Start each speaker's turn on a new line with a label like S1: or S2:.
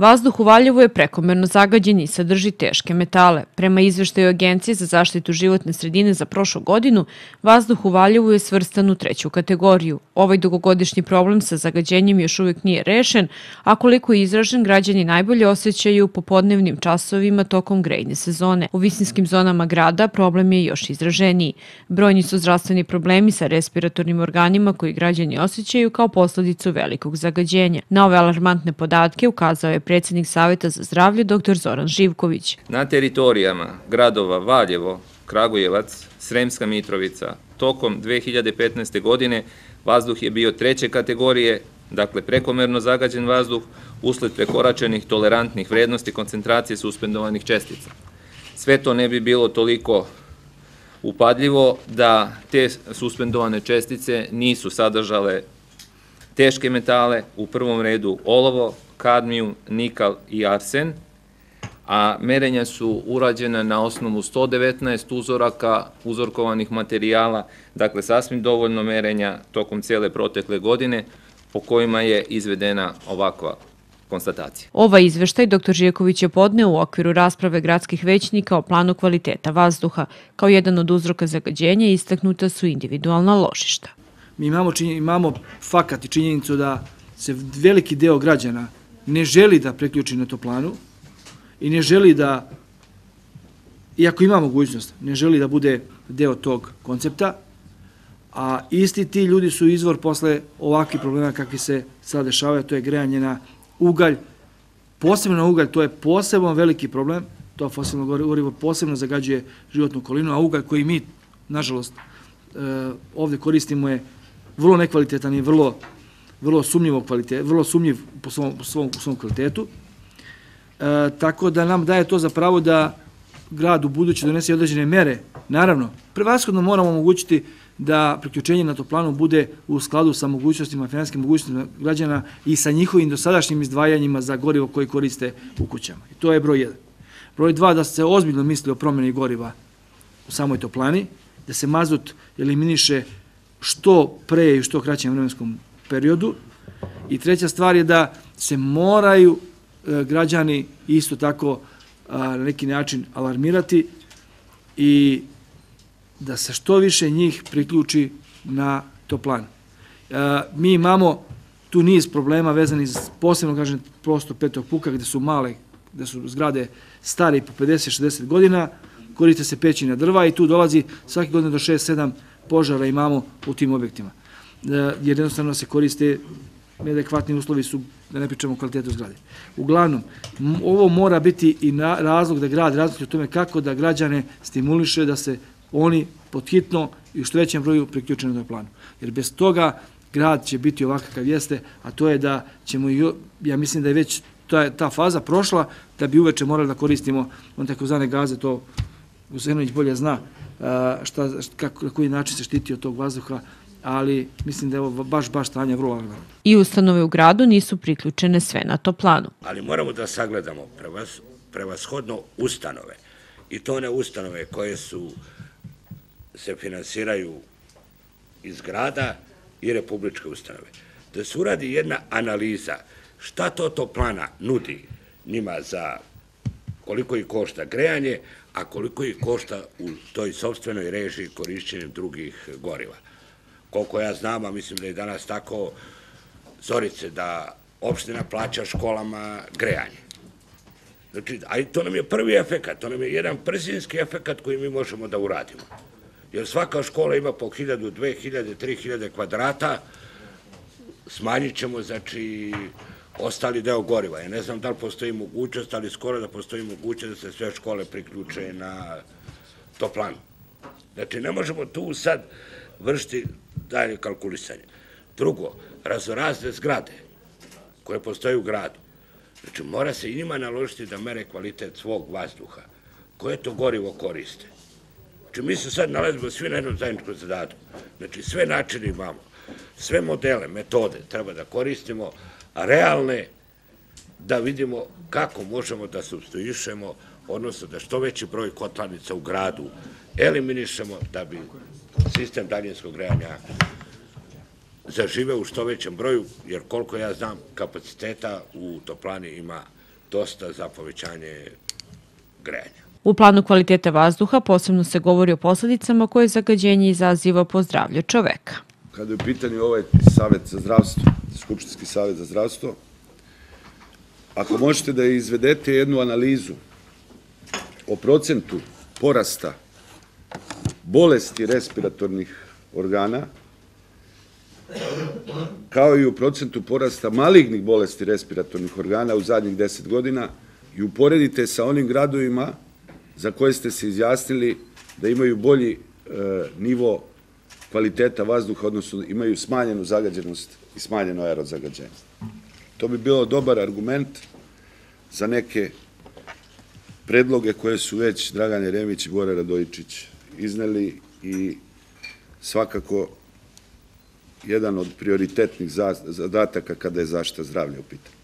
S1: Vazduh u Valjevu je prekomerno zagađen i sadrži teške metale. Prema izveštaju Agencije za zaštitu životne sredine za prošlu godinu, vazduh u Valjevu je svrstan u treću kategoriju. Ovaj dugogodišnji problem sa zagađenjem još uvijek nije rešen, a koliko je izražen, građani najbolje osjećaju popodnevnim časovima tokom grejne sezone. U visinskim zonama grada problem je još izraženiji. Brojni su zdravstveni problemi sa respiratornim organima koji građani osjećaju kao posledicu velikog zagađenja. Na ove alarmantne podatke ukazao je predsednik Saveta za zdravlje dr. Zoran Živković.
S2: Na teritorijama gradova Valjevo, Kragujevac, Sremska Mitrovica, tokom 2015. godine vazduh je bio treće kategorije, dakle prekomerno zagađen vazduh usled prekoračenih tolerantnih vrednosti koncentracije suspendovanih čestica. Sve to ne bi bilo toliko upadljivo da te suspendovane čestice nisu sadržale teške metale, u prvom redu olovo, kadmijum, nikal i arsen, a merenja su urađena na osnovu 119 uzoraka uzorkovanih materijala, dakle sasvim dovoljno merenja tokom cijele protekle godine po kojima je izvedena ovakva konstatacija.
S1: Ovaj izveštaj dr. Žijeković je podneo u okviru rasprave gradskih većnika o planu kvaliteta vazduha. Kao jedan od uzroka zagađenja istaknuta su individualna ložišta.
S3: Mi imamo, imamo fakat i činjenicu da se veliki deo građana ne želi da preključi na to planu i ne želi da, iako ima mogućnost, ne želi da bude deo tog koncepta, a isti ti ljudi su izvor posle ovakvih problema kakvi se sada dešavaju, to je grejanje na ugalj, posebno na ugalj, to je posebno veliki problem, to fosilno gorivo posebno zagađuje životnu kolinu, a ugalj koji mi, nažalost, e, ovde koristimo je vrlo nekvalitetan i vrlo vrlo sumnjivog kvaliteta, vrlo sumnjiv po svom, po svom, po svom kvalitetu. E, tako da nam daje to za pravo da grad u budući donese određene mere. Naravno, prevaskodno moramo omogućiti da priključenje na toplanu bude u skladu sa mogućnostima, finanskim mogućnostima građana i sa njihovim dosadašnjim izdvajanjima za gorivo koje koriste u kućama. I to je broj 1. Broj 2, da se ozbiljno misli o promjeni goriva u samoj toplani, da se mazut eliminiše što pre i što kraćem vremenskom periodu. I treća stvar je da se moraju e, građani isto tako na neki način alarmirati i da se što više njih priključi na to plan. E, mi imamo tu niz problema vezani posebno, kažem, prosto petog puka gde su male, gde su zgrade stare po 50-60 godina, koriste se pećina drva i tu dolazi svake godine do 6-7 požara imamo u tim objektima jer da jednostavno se koriste neadekvatni uslovi su, da ne pričamo o kvalitetu zgrade. Uglavnom, ovo mora biti i na, razlog da grad razlikuje o tome kako da građane stimuliše da se oni pothitno i u što većem broju priključe na planu. Jer bez toga grad će biti ovakav kakav jeste, a to je da ćemo, ja mislim da je već ta, ta faza prošla, da bi uveče morali da koristimo on zane gaze, to Gusenović bolje zna, šta, kako, na koji način se štiti od tog vazduha, ali mislim da je ovo baš, baš stanje vrlo alarmantno.
S1: I ustanove u gradu nisu priključene sve na to planu.
S4: Ali moramo da sagledamo prevas, prevashodno ustanove. I to one ustanove koje su se finansiraju iz grada i republičke ustanove. Da se uradi jedna analiza šta to to plana nudi njima za koliko ih košta grejanje, a koliko ih košta u toj sobstvenoj režiji korišćenjem drugih goriva koliko ja znam, a mislim da je danas tako, Zorice, da opština plaća školama grejanje. Znači, a to nam je prvi efekat, to nam je jedan przinski efekat koji mi možemo da uradimo. Jer svaka škola ima po 1000, 2000, 3000 kvadrata, smanjit ćemo, znači, ostali deo goriva. Ja ne znam da li postoji mogućnost, ali skoro da postoji mogućnost da se sve škole priključe na to plan. Znači, ne možemo tu sad vršiti dalje kalkulisanje. Drugo, razorazne zgrade koje postoje u gradu. Znači, mora se i njima naložiti da mere kvalitet svog vazduha. Koje to gorivo koriste? Znači, mi se sad nalazimo svi na jednom zajedničkom zadatku. Znači, sve načine imamo. Sve modele, metode treba da koristimo, realne, da vidimo kako možemo da substituišemo, odnosno da što veći broj kotlanica u gradu eliminišemo da bi sistem daljinskog grejanja zažive u što većem broju, jer koliko ja znam, kapaciteta u toplani ima dosta za povećanje
S1: grejanja. U planu kvaliteta vazduha posebno se govori o posledicama koje zagađenje izaziva po zdravlju čoveka.
S5: Kada je u pitanju ovaj savet za zdravstvo, Skupštinski savet za zdravstvo, ako možete da izvedete jednu analizu o procentu porasta bolesti respiratornih organa, kao i u procentu porasta malignih bolesti respiratornih organa u zadnjih 10 godina i uporedite sa onim gradovima za koje ste se izjasnili da imaju bolji e, nivo kvaliteta vazduha, odnosno imaju smanjenu zagađenost i smanjeno aerozagađenje. To bi bilo dobar argument za neke predloge koje su već Dragan Jeremić i Bore Radojičić izneli i svakako jedan od prioritetnih zadataka
S3: kada je zaštita zdravlja u pitanju.